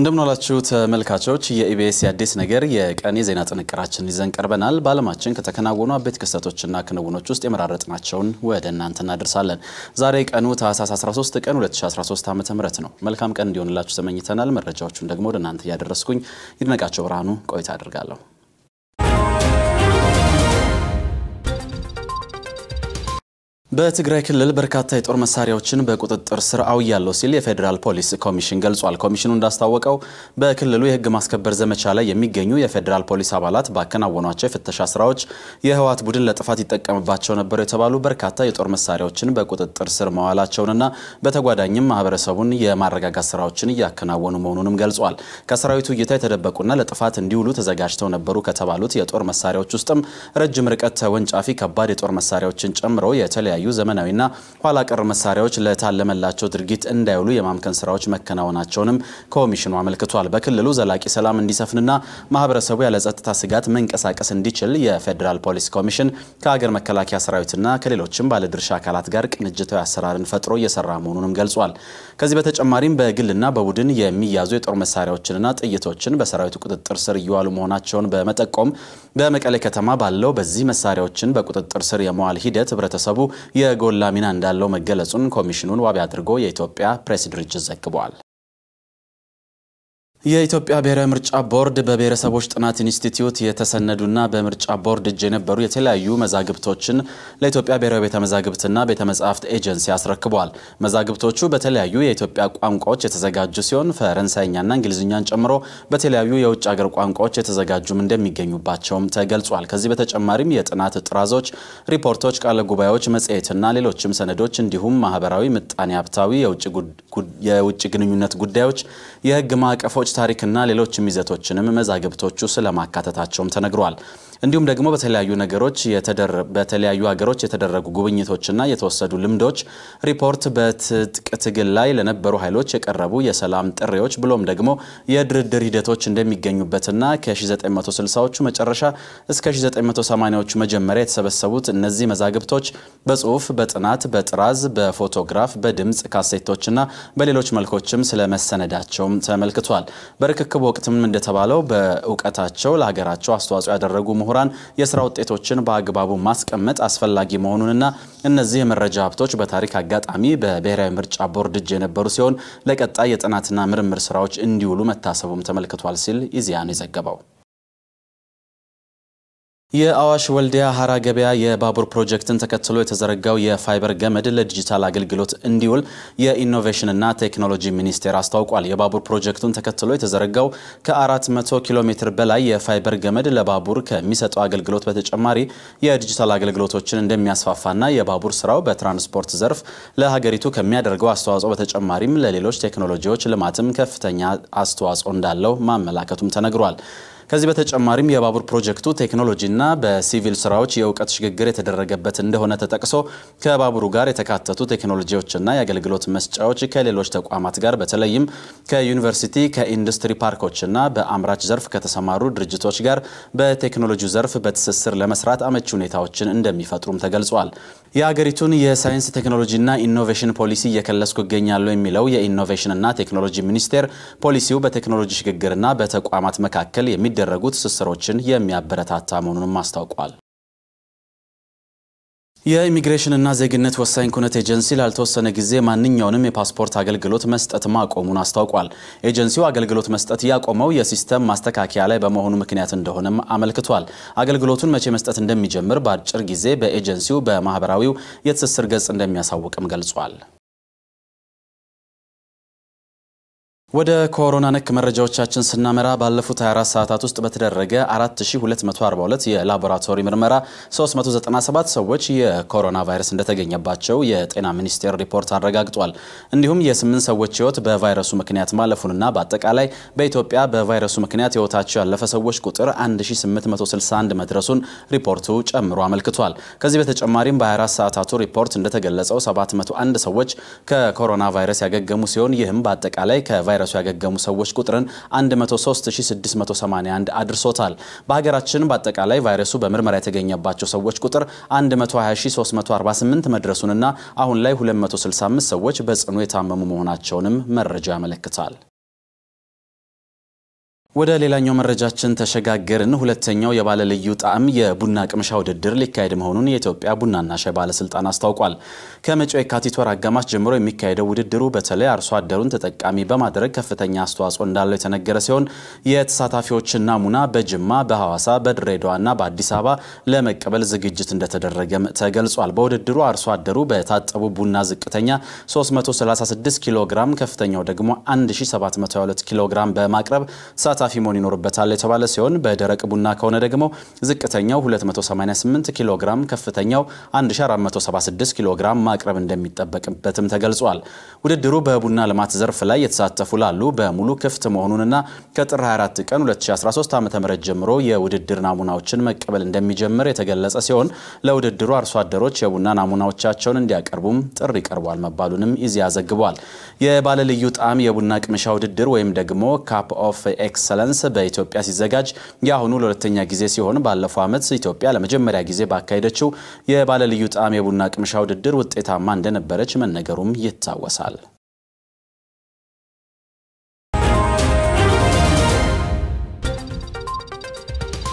እንደምናላችሁ ተመልካቾች፣ የኢቢኤስ የአዲስ ነገር የቀን የዜና ጥንቅራችን ይዘን ቀርበናል። በዓለማችን ከተከናወኑ አበይት ክስተቶችና ክንውኖች ውስጥ የመራረጥናቸውን ወደ እናንተ እናደርሳለን። ዛሬ ቀኑ ታህሳስ 13 ቀን 2013 ዓ ም ነው። መልካም ቀን እንዲሆንላችሁ ተመኝተናል። መረጃዎቹን ደግሞ ወደ እናንተ እያደረስኩኝ ይድነቃቸው ብርሃኑ ቆይታ አድርጋለሁ። በትግራይ ክልል በርካታ የጦር መሳሪያዎችን በቁጥጥር ስር አውያለሁ ሲል የፌዴራል ፖሊስ ኮሚሽን ገልጿል። ኮሚሽኑ እንዳስታወቀው በክልሉ የህግ ማስከበር ዘመቻ ላይ የሚገኙ የፌዴራል ፖሊስ አባላት ባከናወኗቸው የፍተሻ ስራዎች የህወሓት ቡድን ለጥፋት ይጠቀምባቸው ነበሩ የተባሉ በርካታ የጦር መሳሪያዎችን በቁጥጥር ስር መዋላቸውንና በተጓዳኝም ማህበረሰቡን የማረጋጋት ስራዎችን እያከናወኑ መሆኑንም ገልጿል። ከሰራዊቱ እይታ የተደበቁና ለጥፋት እንዲውሉ ተዘጋጅተው ነበሩ ከተባሉት የጦር መሳሪያዎች ውስጥም ረጅም ርቀት ተወንጫፊ ከባድ የጦር መሳሪያዎችን ጨምሮ የተለያዩ የተለያዩ ዘመናዊና ኋላ ቀር መሳሪያዎች ለታለመላቸው ድርጊት እንዳይውሉ የማምከን ስራዎች መከናወናቸውንም ኮሚሽኑ አመልክቷል። በክልሉ ዘላቂ ሰላም እንዲሰፍንና ማህበረሰቡ ያለ ጸጥታ ስጋት መንቀሳቀስ እንዲችል የፌዴራል ፖሊስ ኮሚሽን ከሀገር መከላከያ ሰራዊትና ከሌሎችም ባለድርሻ አካላት ጋር ቅንጅታዊ አሰራርን ፈጥሮ እየሰራ መሆኑንም ገልጿል። ከዚህ በተጨማሪም በግልና በቡድን የሚያዙ የጦር መሳሪያዎችንና ጥይቶችን በሰራዊቱ ቁጥጥር ስር እየዋሉ መሆናቸውን በመጠቆም በመቀሌ ከተማ ባለው በዚህ መሳሪያዎችን በቁጥጥር ስር የመዋል ሂደት ህብረተሰቡ የጎላ ሚና እንዳለው መገለጹን ኮሚሽኑን ዋቢ አድርጎ የኢትዮጵያ ፕሬስ ድርጅት ዘግቧል። የኢትዮጵያ ብሔራዊ ምርጫ ቦርድ በብሔረሰቦች ጥናት ኢንስቲትዩት የተሰነዱና በምርጫ ቦርድ እጅ የነበሩ የተለያዩ መዛግብቶችን ለኢትዮጵያ ብሔራዊ ቤተ መዛግብትና ቤተ መጻሕፍት ኤጀንሲ አስረክቧል። መዛግብቶቹ በተለያዩ የኢትዮጵያ ቋንቋዎች የተዘጋጁ ሲሆን ፈረንሳይኛና እንግሊዝኛን ጨምሮ በተለያዩ የውጭ አገር ቋንቋዎች የተዘጋጁም እንደሚገኙባቸውም ተገልጿል። ከዚህ በተጨማሪም የጥናት ጥራዞች፣ ሪፖርቶች፣ ቃለ ጉባኤዎች፣ መጽሔትና ሌሎችም ሰነዶች እንዲሁም ማህበራዊ፣ ምጣኔ ሀብታዊ፣ የውጭ ግንኙነት ጉዳዮች፣ የህግ ማዕቀፎች ታሪክና ሌሎች ይዘቶችንም መዛግብቶቹ ስለማካተታቸውም ተነግሯል። እንዲሁም ደግሞ በተለያዩ ነገሮች በተለያዩ ሀገሮች የተደረጉ ጉብኝቶችና የተወሰዱ ልምዶች ሪፖርት በትጥቅ ትግል ላይ ለነበሩ ኃይሎች የቀረቡ የሰላም ጥሪዎች ብሎም ደግሞ የድርድር ሂደቶች እንደሚገኙበትና ከ1960ዎቹ መጨረሻ እስከ 1980ዎቹ መጀመሪያ የተሰበሰቡት እነዚህ መዛግብቶች በጽሁፍ፣ በጥናት፣ በጥራዝ፣ በፎቶግራፍ፣ በድምፅ ካሴቶችና በሌሎች መልኮችም ስለመሰነዳቸውም ተመልክቷል። በርክክብ ወቅትም እንደተባለው በእውቀታቸው ለሀገራቸው አስተዋጽኦ ያደረጉ ምሁራን የስራ ውጤቶችን በአግባቡ ማስቀመጥ አስፈላጊ መሆኑንና እነዚህ የመረጃ ሀብቶች በታሪክ አጋጣሚ በብሔራዊ ምርጫ ቦርድ እጅ የነበሩ ሲሆን ለቀጣይ የጥናትና ምርምር ስራዎች እንዲውሉ መታሰቡም ተመልክቷል ሲል ኢዜአ ነው የዘገበው። የአዋሽ ወልዲያ ሀራ ገበያ የባቡር ፕሮጀክትን ተከትሎ የተዘረጋው የፋይበር ገመድ ለዲጂታል አገልግሎት እንዲውል የኢኖቬሽንና ቴክኖሎጂ ሚኒስቴር አስታውቋል። የባቡር ፕሮጀክቱን ተከትሎ የተዘረጋው ከ400 ኪሎ ሜትር በላይ የፋይበር ገመድ ለባቡር ከሚሰጠው አገልግሎት በተጨማሪ የዲጂታል አገልግሎቶችን እንደሚያስፋፋና የባቡር ስራው በትራንስፖርት ዘርፍ ለሀገሪቱ ከሚያደርገው አስተዋጽኦ በተጨማሪም ለሌሎች ቴክኖሎጂዎች ልማትም ከፍተኛ አስተዋጽኦ እንዳለው ማመላከቱም ተነግሯል። ከዚህ በተጨማሪም የባቡር ፕሮጀክቱ ቴክኖሎጂና በሲቪል ስራዎች የእውቀት ሽግግር የተደረገበት እንደሆነ ተጠቅሶ ከባቡሩ ጋር የተካተቱ ቴክኖሎጂዎችና የአገልግሎት መስጫዎች ከሌሎች ተቋማት ጋር በተለይም ከዩኒቨርሲቲ ከኢንዱስትሪ ፓርኮችና በአምራች ዘርፍ ከተሰማሩ ድርጅቶች ጋር በቴክኖሎጂ ዘርፍ በትስስር ለመስራት አመቺ ሁኔታዎችን እንደሚፈጥሩም ተገልጿል። የአገሪቱን የሳይንስ ቴክኖሎጂና ኢኖቬሽን ፖሊሲ እየከለስኩ ይገኛሉ የሚለው የኢኖቬሽንና ቴክኖሎጂ ሚኒስቴር ፖሊሲው በቴክኖሎጂ ሽግግርና በተቋማት መካከል የሚ የሚደረጉ ትስስሮችን የሚያበረታታ መሆኑንም አስታውቋል። የኢሚግሬሽንና ዜግነት ወሳኝ ኩነት ኤጀንሲ ላልተወሰነ ጊዜ ማንኛውንም የፓስፖርት አገልግሎት መስጠት ማቆሙን አስታውቋል። ኤጀንሲው አገልግሎት መስጠት ያቆመው የሲስተም ማስተካከያ ላይ በመሆኑ ምክንያት እንደሆነም አመልክቷል። አገልግሎቱን መቼ መስጠት እንደሚጀምር በአጭር ጊዜ በኤጀንሲው በማህበራዊው የትስስር ገጽ እንደሚያሳውቅም ገልጿል። ወደ ኮሮና ነክ መረጃዎቻችን ስናመራ ባለፉት 24 ሰዓታት ውስጥ በተደረገ 4242 የላቦራቶሪ ምርመራ 397 ሰዎች የኮሮና ቫይረስ እንደተገኘባቸው የጤና ሚኒስቴር ሪፖርት አረጋግጧል። እንዲሁም የስምንት ሰዎች ህይወት በቫይረሱ ምክንያት ማለፉንና በአጠቃላይ በኢትዮጵያ በቫይረሱ ምክንያት ህይወታቸው ያለፈ ሰዎች ቁጥር 1861 መድረሱን ሪፖርቱ ጨምሮ አመልክቷል። ከዚህ በተጨማሪም በ24 ሰዓታቱ ሪፖርት እንደተገለጸው 701 ሰዎች ከኮሮና ቫይረስ ያገገሙ ሲሆን ይህም በአጠቃላይ ከቫይረ ከቫይረሱ ያገገሙ ሰዎች ቁጥርን 13681 አድርሶታል። በሀገራችን በአጠቃላይ ቫይረሱ በምርመራ የተገኘባቸው ሰዎች ቁጥር 120348 መድረሱንና አሁን ላይ 265 ሰዎች በጽኑ የታመሙ መሆናቸውንም መረጃ ያመለክታል። ወደ ሌላኛው መረጃችን ተሸጋገርን። ሁለተኛው የባለልዩ ጣዕም የቡና ቅምሻ ውድድር ሊካሄድ መሆኑን የኢትዮጵያ ቡናና ሻይ ባለስልጣን አስታውቋል። ከመጪው የካቲት ወር አጋማሽ ጀምሮ የሚካሄደው ውድድሩ በተለይ አርሶ አደሩን ተጠቃሚ በማድረግ ከፍተኛ አስተዋጽኦ እንዳለው የተነገረ ሲሆን የተሳታፊዎችን ናሙና በጅማ፣ በሐዋሳ፣ በድሬዳዋና በአዲስ አበባ ለመቀበል ዝግጅት እንደተደረገም ተገልጿል። በውድድሩ አርሶ አደሩ በታጠቡ ቡና ዝቅተኛ 336 ኪሎ ግራም፣ ከፍተኛው ደግሞ 1722 ኪሎ ግራም በማቅረብ ተሳታፊ መሆን ይኖርበታል የተባለ ሲሆን በደረቅ ቡና ከሆነ ደግሞ ዝቅተኛው 288 ኪሎ ግራም ከፍተኛው 1476 ኪሎ ግራም ማቅረብ እንደሚጠበቅበትም ተገልጿል። ውድድሩ በቡና ልማት ዘርፍ ላይ የተሳተፉ ላሉ በሙሉ ክፍት መሆኑንና ከጥር 24 ቀን 2013 ዓ ም ጀምሮ የውድድር ናሙናዎችን መቀበል እንደሚጀምር የተገለጸ ሲሆን ለውድድሩ አርሶ አደሮች የቡና ናሙናዎቻቸውን እንዲያቀርቡም ጥሪ ቀርቧል መባሉንም ኢዜአ ዘግቧል። የባለልዩ ጣዕም የቡና ቅምሻ ውድድር ወይም ደግሞ ካፕ ኦፍ ኤክሰ ኤክሰለንስ በኢትዮጵያ ሲዘጋጅ የአሁኑ ለሁለተኛ ጊዜ ሲሆን ባለፈው ዓመት ኢትዮጵያ ለመጀመሪያ ጊዜ ባካሄደችው የባለልዩ ጣዕም የቡና ቅምሻ ውድድር ውጤታማ እንደነበረች መነገሩም ይታወሳል።